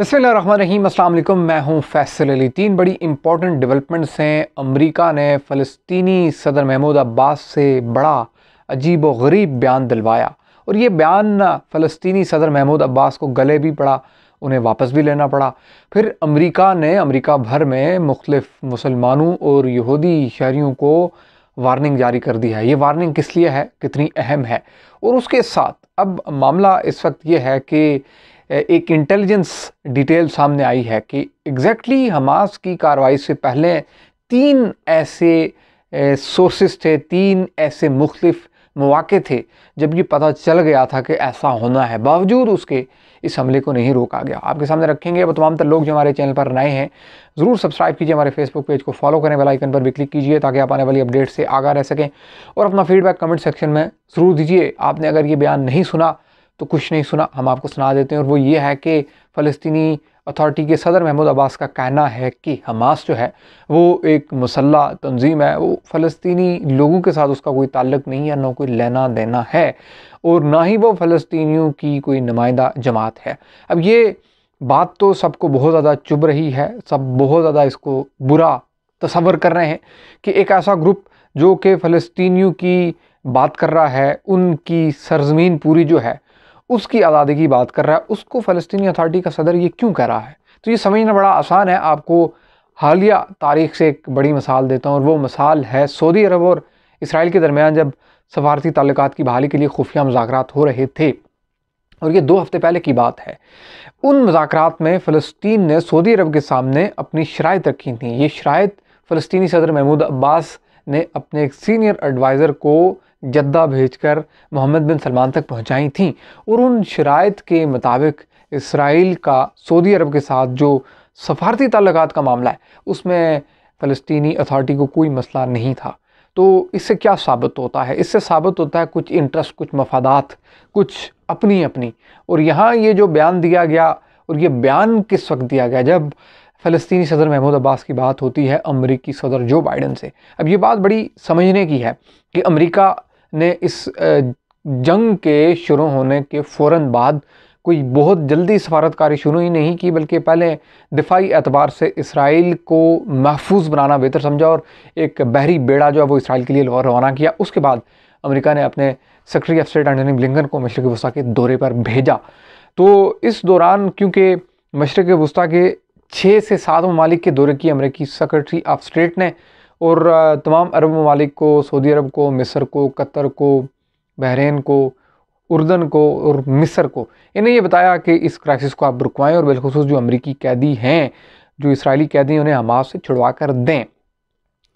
बसमिल अल्लाम मैं हूं फैसल अली तीन बड़ी इंपॉर्टेंट डेवलपमेंट्स हैं अमेरिका ने फ़लस्तनी सदर महमूद अब्बास से बड़ा अजीब व गरीब बयान दिलवाया और ये बयान फ़लस्तनी सदर महमूद अब्बास को गले भी पड़ा उन्हें वापस भी लेना पड़ा फिर अमेरिका ने अमेरिका भर में मुख्तफ मुसलमानों और यहूदी शहरीों को वार्निंग जारी कर दी है ये वार्निंग किस लिए है कितनी अहम है और उसके साथ अब मामला इस वक्त ये है कि एक इंटेलिजेंस डिटेल सामने आई है कि एग्जैक्टली exactly हमास की कार्रवाई से पहले तीन ऐसे सोर्सेस थे तीन ऐसे मुख्तफ मौाक़े थे जब ये पता चल गया था कि ऐसा होना है बावजूद उसके इस हमले को नहीं रोका गया आपके सामने रखेंगे अब तमाम तर लोग जो हमारे चैनल पर नए हैं ज़रूर सब्सक्राइब कीजिए हमारे फेसबुक पेज को फॉलो करें वाला आइकन पर भी क्लिक कीजिए ताकि आप आने वाली अपडेट से आगा रह सकें और अपना फीडबैक कमेंट सेक्शन में ज़रूर दीजिए आपने अगर ये बयान नहीं सुना तो कुछ नहीं सुना हम आपको सुना देते हैं और वो ये है कि फ़लस्तनी अथॉरिटी के सदर महमूद अब्बास का कहना है कि हमास जो है वो एक मसल तंजीम है वो फ़लस्तनी लोगों के साथ उसका कोई ताल्लक नहीं है ना कोई लेना देना है और ना ही वो फ़लस्तियों की कोई नुमाइंदा जमात है अब ये बात तो सबको बहुत ज़्यादा चुभ रही है सब बहुत ज़्यादा इसको बुरा तस्वर कर रहे हैं कि एक ऐसा ग्रुप जो कि फ़लस्तनी की बात कर रहा है उनकी सरजमीन पूरी जो है उसकी आज़ादी की बात कर रहा है उसको फ़लस्तनी अथॉरिटी का सदर ये क्यों कह रहा है तो ये समझना बड़ा आसान है आपको हालिया तारीख से एक बड़ी मिसाल देता हूँ और वो मिसाल है सऊदी अरब और इसराइल के दरमियान जब सफारती ताल्लुकात की बहाली के लिए खुफिया मजाक हो रहे थे और ये दो हफ्ते पहले की बात है उन मजाक में फ़लस्तीन ने सऊदी अरब के सामने अपनी शरात रखी थी ये शरात फ़लस्तनी सदर महमूद अब्बास ने अपने एक सीनियर एडवाइज़र को जद्दा भेजकर मोहम्मद बिन सलमान तक पहुंचाई थी और उन शरात के मुताबिक इसराइल का सऊदी अरब के साथ जो सफारती तल्लक का मामला है उसमें फ़लस्तनी अथॉरिटी को कोई मसला नहीं था तो इससे क्या साबित होता है इससे साबित होता है कुछ इंटरेस्ट कुछ मफादात कुछ अपनी अपनी और यहाँ ये जो बयान दिया गया और ये बयान किस वक्त दिया गया जब फ़लस्तनी सदर महमूद अब्बास की बात होती है अमरीकी सदर जो बाइडन से अब ये बात बड़ी समझने की है कि अमरीका ने इस जंग के शुरू होने के फ़ौर बाद कोई बहुत जल्दी सफारतकारी शुरू ही नहीं की बल्कि पहले दिफाई एतबार से इसराइल को महफूज बनाना बेहतर समझा और एक बहरी बेड़ा जो है वो इसराइल के लिए रवाना किया उसके बाद अमेरिका ने अपने secretary of state Antony Blinken को मशरक़ वस्ती के दौरे पर भेजा तो इस दौरान क्योंकि मशरक़ वस्ती के छः से सात ममालिक के दौरे की अमरीकी सेक्रेटरी ऑफ स्टेट ने और तमाम अरब ममालिक को सऊदी अरब को मिस्र को कतर को बहरीन को उर्दन को और मिस्र को इन्हें यह बताया कि इस क्राइसिस को आप रुकवाएं और बिलखसूस जो अमरीकी कैदी हैं जो इसराइली कैदी हैं उन्हें हमास से छुड़वा कर दें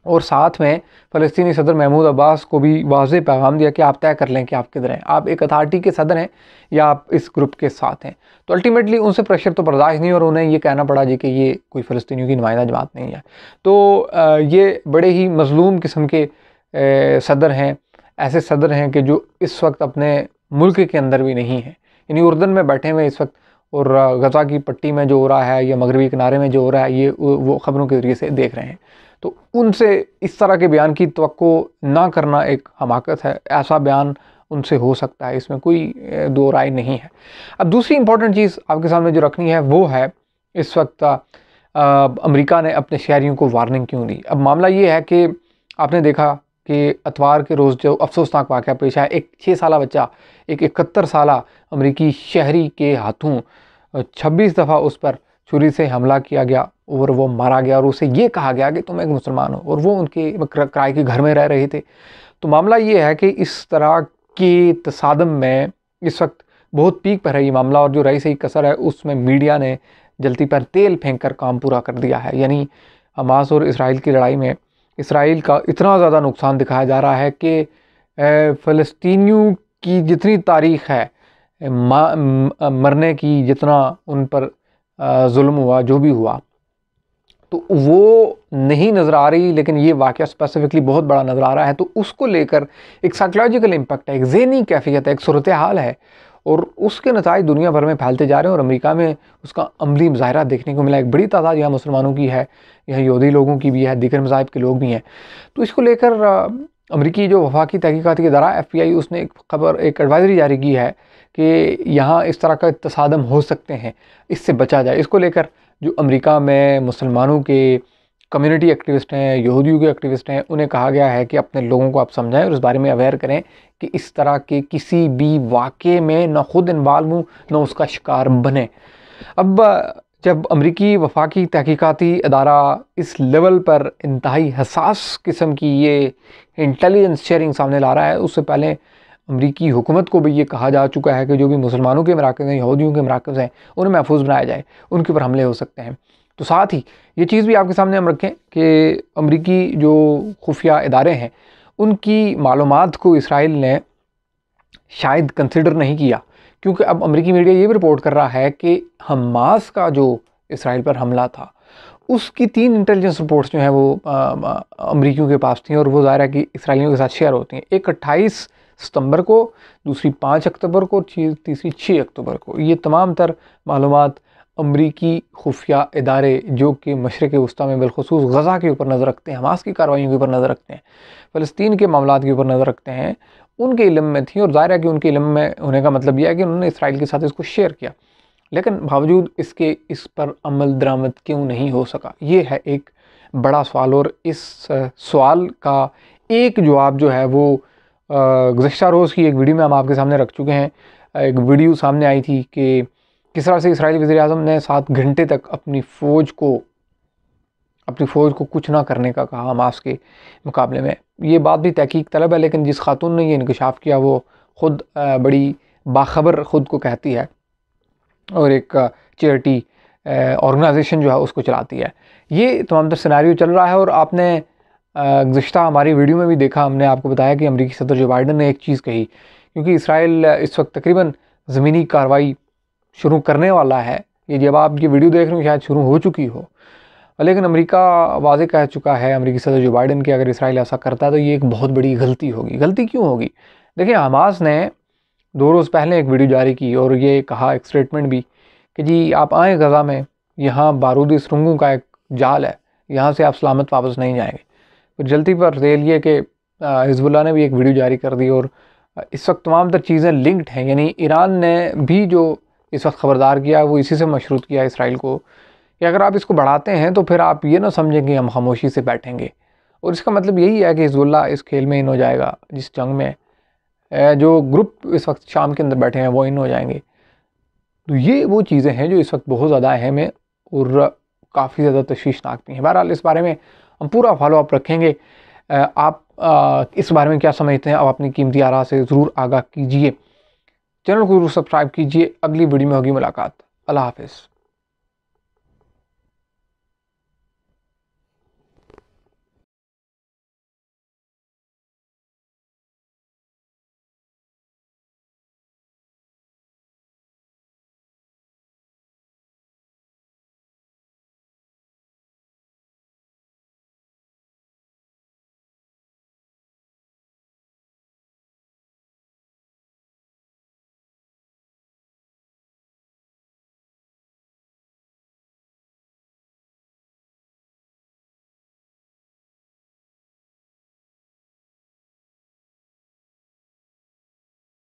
और साथ में फ़लस्तनी सदर महमूद अब्बास को भी वाज पैगाम दिया कि आप तय कर लें कि आप किधर हैं आप एक अथार्टी के सदर हैं या आप इस ग्रुप के साथ हैं तो अल्टीमेटली उनसे प्रेशर तो बर्दाश्त नहीं और उन्हें यह कहना पड़ा जी कि ये कोई फ़लस्तियों की नुमाइंदा जमात नहीं है तो ये बड़े ही मजलूम किस्म के सदर हैं ऐसे सदर हैं कि जो इस वक्त अपने मुल्क के अंदर भी नहीं हैं यानी उर्दन में बैठे हुए इस वक्त और गजा की पट्टी में जो हो रहा है या मगरबी किनारे में जो हो रहा है ये वो ख़बरों के ज़रिए से देख रहे हैं तो उनसे इस तरह के बयान की तो ना करना एक हमाकत है ऐसा बयान उनसे हो सकता है इसमें कोई दो राय नहीं है अब दूसरी इंपॉर्टेंट चीज़ आपके सामने जो रखनी है वो है इस वक्त अमेरिका ने अपने शहरीों को वार्निंग क्यों दी अब मामला ये है कि आपने देखा कि अतवार के रोज़ जो अफसोसनाक वाक़ पेश आया एक छः साल बच्चा एक इकहत्तर साल अमरीकी शहरी के हाथों छब्बीस दफ़ा उस पर छुरी से हमला किया गया और वो मारा गया और उसे ये कहा गया कि तुम एक मुसलमान हो और वो उनके किराए के घर में रह रहे थे तो मामला ये है कि इस तरह के तसादम में इस वक्त बहुत पीक पर है ये मामला और जो रही सही कसर है उसमें मीडिया ने जलती पर तेल फेंक कर काम पूरा कर दिया है यानी हमास और इसराइल की लड़ाई में इसराइल का इतना ज़्यादा नुकसान दिखाया जा रहा है कि फ़लस्तनी की जितनी तारीख है मरने की जितना उन पर जुल्म हुआ जो भी हुआ तो वो नहीं नज़र आ रही लेकिन ये वाक़ स्पेसिफिकली बहुत बड़ा नज़र आ रहा है तो उसको लेकर एक साइकोलॉजिकल इम्पैक्ट है एक जहनी कैफियत है एक सूरत हाल है और उसके नतज दुनिया भर में फैलते जा रहे हैं और अमेरिका में उसका अमली मुजाहरा देखने को मिला एक बड़ी तादाद यहाँ मुसलमानों की है यहाँ यहूदी लोगों की भी है दीगर मजाहब के लोग भी हैं तो इसको लेकर अमरीकी जो वफाकी के इदारा एफ पी आई उसने एक खबर एक एडवाइजरी जारी की है कि यहाँ इस तरह का तसादम हो सकते हैं इससे बचा जाए इसको लेकर जो अमेरिका में मुसलमानों के कम्युनिटी एक्टिविस्ट हैं यहूदियों के एक्टिविस्ट हैं उन्हें कहा गया है कि अपने लोगों को आप समझाएं और इस बारे में अवेयर करें कि इस तरह के किसी भी वाक़े में ना खुद इन्वाल्व हूँ ना उसका शिकार बने अब जब अमरीकी वफाकी तहकीकती अदारा इस लेवल पर इंतहाई हसास किस्म की ये इंटेलिजेंस शेयरिंग सामने ला रहा है उससे पहले अमरीकी हुकूमत को भी ये कहा जा चुका है कि जो भी मुसलमानों के मराकज़ हैं यहूदियों के मराकज़ हैं उन्हें महफूज बनाया जाए उनके ऊपर हमले हो सकते हैं तो साथ ही ये चीज़ भी आपके सामने हम रखें कि अमरीकी जो खुफिया इदारे हैं उनकी मालूम को इसराइल ने शायद कंसिडर नहीं किया क्योंकि अब अमरीकी मीडिया ये भी रिपोर्ट कर रहा है कि हमास का जो इसराइल पर हमला था उसकी तीन इंटेलिजेंस रिपोर्ट्स जो हैं वो अमरीकियों के पास थी और वो ज़ाहिर है कि इसराइलियों के साथ शेयर होती हैं एक अट्ठाईस सितंबर को दूसरी पाँच अक्टूबर को तीसरी छः अक्टूबर को ये तमाम तर मालूम अमरीकी खुफिया इदारे जो कि मशरक़ वस्ती में बिलखसूस गज़ा के ऊपर नज़र रखते हैं हमास की कार्रवाई के ऊपर नज़र रखते हैं फ़लस्तीन के मामला के ऊपर नज़र रखते हैं उनके इलम में थी और ज़ाहिर है कि उनके इलम में होने का मतलब यह है कि उन्होंने इसराइल के साथ इसको शेयर किया लेकिन बावजूद इसके इस पर अमल दरामद क्यों नहीं हो सका ये है एक बड़ा सवाल और इस सवाल का एक जवाब जो है वो गुज्त रोज़ की एक वीडियो में हम आपके सामने रख चुके हैं एक वीडियो सामने आई थी कि किस तरह से इसराइली वज़ी अजम ने सात घंटे तक अपनी फ़ौज को अपनी फ़ौज को कुछ ना करने का कहा हमास के मुकाबले में ये बात भी तहकीक तलब है लेकिन जिस खातून ने यह इनकशाफ किया वो ख़ुद बड़ी बाखबर ख़ुद को कहती है और एक चैरिटी ऑर्गेनाइजेशन जो है उसको चलाती है ये तमाम तर सिनारी चल रहा है और आपने गुज्त हमारी वीडियो में भी देखा हमने आपको बताया कि अमरीकी सदर जो बाइडन ने एक चीज़ कही क्योंकि इसराइल इस वक्त तकरीबन ज़मीनी कार्रवाई शुरू करने वाला है ये जब आप ये वीडियो देख रहे हो शायद शुरू हो चुकी हो लेकिन अमेरिका वाजे कह चुका है अमेरिकी सदर जो बाइडन के अगर इसराइल ऐसा करता है तो ये एक बहुत बड़ी गलती होगी गलती क्यों होगी देखिए हमास ने दो रोज़ पहले एक वीडियो जारी की और ये कहा एक स्टेटमेंट भी कि जी आप आएँ गज़ा में यहाँ बारूदी सुरंगों का एक जाल है यहाँ से आप सलामत वापस नहीं जाएंगे तो जल्दी पर रेल लिए कि हिजबुल्ला ने भी एक वीडियो जारी कर दी और इस वक्त तमाम तर चीज़ें लिंक्ड हैं यानी ईरान ने भी जो इस वक्त ख़बरदार किया वो इसी से मशरूत किया इसराइल को कि अगर आप इसको बढ़ाते हैं तो फिर आप ये ना समझें कि हम खामोशी से बैठेंगे और इसका मतलब यही है कि हिजबुल्ला इस खेल में इन हो जाएगा जिस जंग में जो ग्रुप इस वक्त शाम के अंदर बैठे हैं वो इन हो जाएंगे तो ये वो चीज़ें हैं जो इस वक्त बहुत ज़्यादा अहम है और काफ़ी ज़्यादा तश्वीशनाक भी हैं बहरहाल इस बारे में हम पूरा फॉलोअप रखेंगे आप इस बारे में क्या समझते हैं आप अपनी कीमती आरा से ज़रूर आगाह कीजिए चैनल को ज़रूर सब्सक्राइब कीजिए अगली वीडियो में होगी मुलाकात अल्लाह हाफिज़